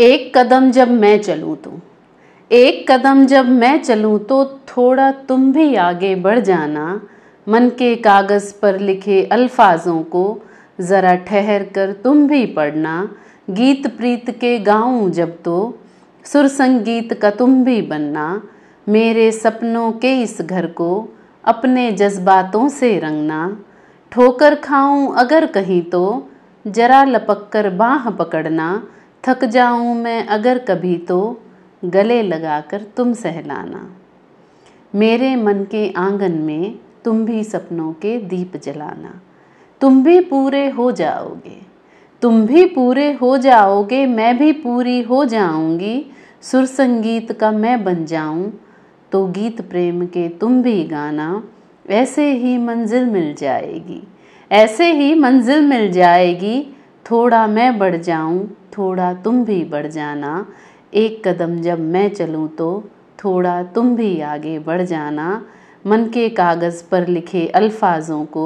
एक कदम जब मैं चलूँ तो एक कदम जब मैं चलूँ तो थोड़ा तुम भी आगे बढ़ जाना मन के कागज़ पर लिखे अल्फाजों को ज़रा ठहर कर तुम भी पढ़ना गीत प्रीत के गाऊँ जब तो सुर संगीत का तुम भी बनना मेरे सपनों के इस घर को अपने जज्बातों से रंगना ठोकर खाऊं अगर कहीं तो जरा लपक कर बाँह पकड़ना थक जाऊं मैं अगर कभी तो गले लगाकर तुम सहलाना मेरे मन के आंगन में तुम भी सपनों के दीप जलाना तुम भी पूरे हो जाओगे तुम भी पूरे हो जाओगे मैं भी पूरी हो जाऊंगी सुर संगीत का मैं बन जाऊं तो गीत प्रेम के तुम भी गाना ऐसे ही मंजिल मिल जाएगी ऐसे ही मंजिल मिल जाएगी थोड़ा मैं बढ़ जाऊं थोड़ा तुम भी बढ़ जाना एक कदम जब मैं चलूँ तो थोड़ा तुम भी आगे बढ़ जाना मन के कागज़ पर लिखे अल्फाजों को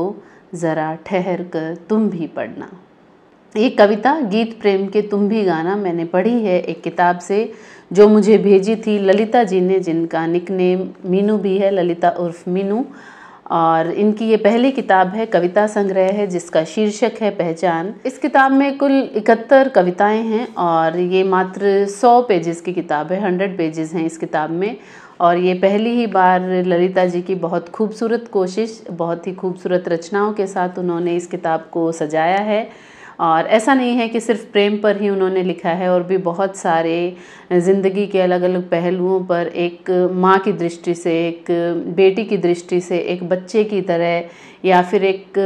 ज़रा ठहर कर तुम भी पढ़ना ये कविता गीत प्रेम के तुम भी गाना मैंने पढ़ी है एक किताब से जो मुझे भेजी थी ललिता जी ने जिनका निकनेम मीनू भी है ललिता उर्फ मीनू और इनकी ये पहली किताब है कविता संग्रह है जिसका शीर्षक है पहचान इस किताब में कुल इकहत्तर कविताएं हैं और ये मात्र सौ पेजेस की किताब है हंड्रेड पेजेस हैं इस किताब में और ये पहली ही बार ललिता जी की बहुत खूबसूरत कोशिश बहुत ही खूबसूरत रचनाओं के साथ उन्होंने इस किताब को सजाया है और ऐसा नहीं है कि सिर्फ प्रेम पर ही उन्होंने लिखा है और भी बहुत सारे ज़िंदगी के अलग अलग पहलुओं पर एक माँ की दृष्टि से एक बेटी की दृष्टि से एक बच्चे की तरह या फिर एक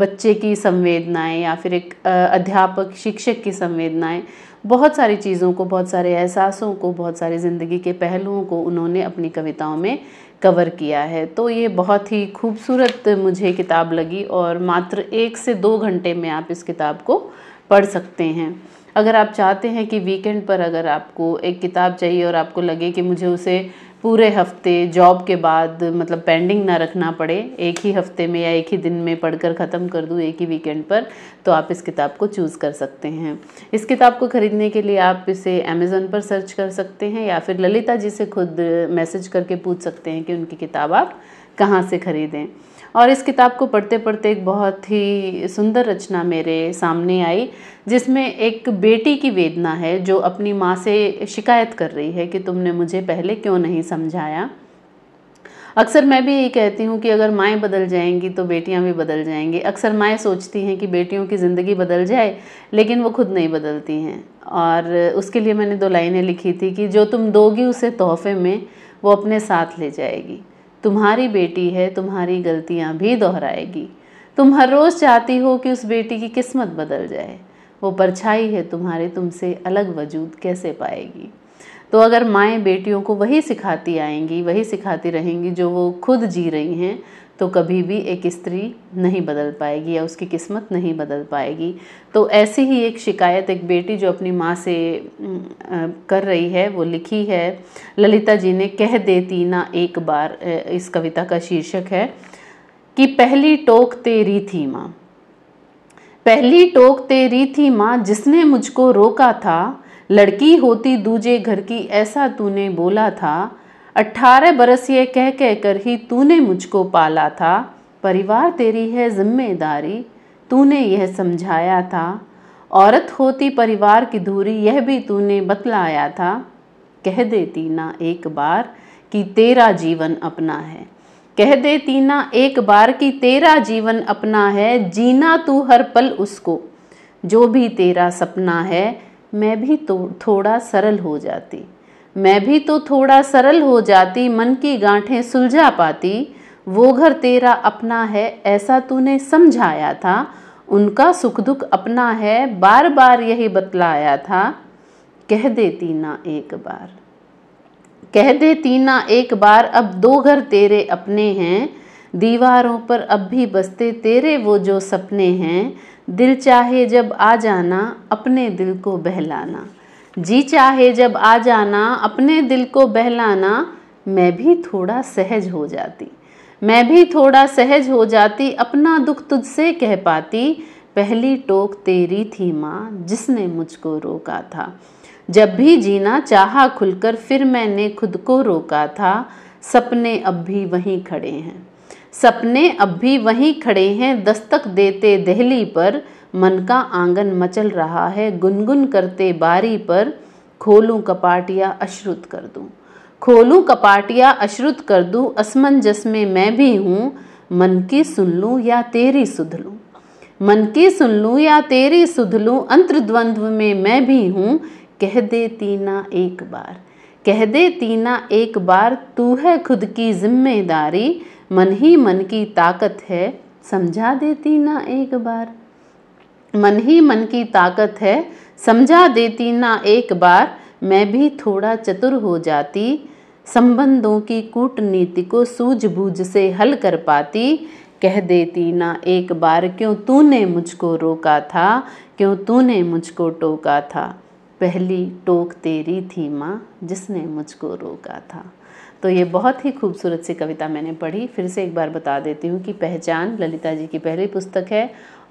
बच्चे की संवेदनाएं या फिर एक अध्यापक शिक्षक की संवेदनाएं बहुत सारी चीज़ों को बहुत सारे एहसासों को बहुत सारी ज़िंदगी के पहलुओं को उन्होंने अपनी कविताओं में कवर किया है तो ये बहुत ही खूबसूरत मुझे किताब लगी और मात्र एक से दो घंटे में आप इस किताब को पढ़ सकते हैं अगर आप चाहते हैं कि वीकेंड पर अगर आपको एक किताब चाहिए और आपको लगे कि मुझे उसे पूरे हफ्ते जॉब के बाद मतलब पेंडिंग ना रखना पड़े एक ही हफ्ते में या एक ही दिन में पढ़कर ख़त्म कर दूँ एक ही वीकेंड पर तो आप इस किताब को चूज़ कर सकते हैं इस किताब को ख़रीदने के लिए आप इसे अमेज़ोन पर सर्च कर सकते हैं या फिर ललिता जी से खुद मैसेज करके पूछ सकते हैं कि उनकी किताब आप कहाँ से खरीदें और इस किताब को पढ़ते पढ़ते एक बहुत ही सुंदर रचना मेरे सामने आई जिसमें एक बेटी की वेदना है जो अपनी माँ से शिकायत कर रही है कि तुमने मुझे पहले क्यों नहीं समझाया अक्सर मैं भी यही कहती हूँ कि अगर माएँ बदल जाएंगी तो बेटियाँ भी बदल जाएंगी अक्सर माएँ सोचती हैं कि बेटियों की ज़िंदगी बदल जाए लेकिन वो खुद नहीं बदलती हैं और उसके लिए मैंने दो लाइनें लिखी थी कि जो तुम दोगी उसे तोहफे में वो अपने साथ ले जाएगी तुम्हारी बेटी है तुम्हारी गलतियाँ भी दोहराएगी तुम हर रोज़ चाहती हो कि उस बेटी की किस्मत बदल जाए वो परछाई है तुम्हारे तुमसे अलग वजूद कैसे पाएगी तो अगर माएँ बेटियों को वही सिखाती आएंगी वही सिखाती रहेंगी जो वो खुद जी रही हैं तो कभी भी एक स्त्री नहीं बदल पाएगी या उसकी किस्मत नहीं बदल पाएगी तो ऐसी ही एक शिकायत एक बेटी जो अपनी माँ से कर रही है वो लिखी है ललिता जी ने कह देती ना एक बार इस कविता का शीर्षक है कि पहली टोक तेरी थी माँ पहली टोक तेरी थी माँ जिसने मुझको रोका था लड़की होती दूजे घर की ऐसा तूने बोला था अट्ठारह बरस ये कह कह कर ही तूने मुझको पाला था परिवार तेरी है जिम्मेदारी तूने यह समझाया था औरत होती परिवार की धूरी यह भी तूने बतलाया था कह देती ना एक बार कि तेरा जीवन अपना है कह देती ना एक बार कि तेरा जीवन अपना है जीना तू हर पल उसको जो भी तेरा सपना है मैं भी तो थोड़ा सरल हो जाती मैं भी तो थोड़ा सरल हो जाती मन की गांठें सुलझा पाती वो घर तेरा अपना है ऐसा तूने समझाया था उनका सुख दुख अपना है बार बार यही बतलाया था कह देती ना एक बार कह देती ना एक बार अब दो घर तेरे अपने हैं दीवारों पर अब भी बसते तेरे वो जो सपने हैं दिल चाहे जब आ जाना अपने दिल को बहलाना जी चाहे जब आ जाना अपने दिल को बहलाना मैं भी थोड़ा सहज हो जाती मैं भी थोड़ा सहज हो जाती अपना दुख तुझसे कह पाती पहली टोक तेरी थी माँ जिसने मुझको रोका था जब भी जीना चाहा खुलकर फिर मैंने खुद को रोका था सपने अब भी वहीं खड़े हैं सपने अब भी वहीं खड़े हैं दस्तक देते दहली पर मन का आंगन मचल रहा है गुनगुन करते बारी पर खोलूं कपाटिया अश्रुत कर दूं खोलूं कपाटिया अश्रुत कर दूं असमंजस में मैं भी हूँ मन की सुन लूँ या तेरी सुध लूँ मन की सुन लूँ या तेरी सुध लूँ द्वंद्व में मैं भी हूँ कह दे तीना एक बार कह दे तीना एक बार तू है खुद की जिम्मेदारी मन ही मन की ताकत है समझा दे तीना एक बार मन ही मन की ताकत है समझा देती ना एक बार मैं भी थोड़ा चतुर हो जाती संबंधों की कूटनीति को सूझबूझ से हल कर पाती कह देती ना एक बार क्यों तूने मुझको रोका था क्यों तूने मुझको टोका था पहली टोक तेरी थी माँ जिसने मुझको रोका था तो ये बहुत ही खूबसूरत सी कविता मैंने पढ़ी फिर से एक बार बता देती हूँ कि पहचान ललिता जी की पहली पुस्तक है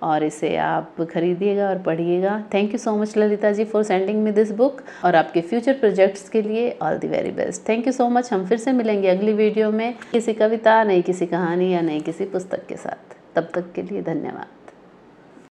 और इसे आप खरीदिएगा और पढ़िएगा thank you so much Lalita ji for sending me this book और आपके फ्यूचर प्रोजेक्ट्स के लिए all the very best thank you so much हम फिर से मिलेंगे अगली वीडियो में किसी कविता नई किसी कहानी या नई किसी पुस्तक के साथ तब तक के लिए धन्यवाद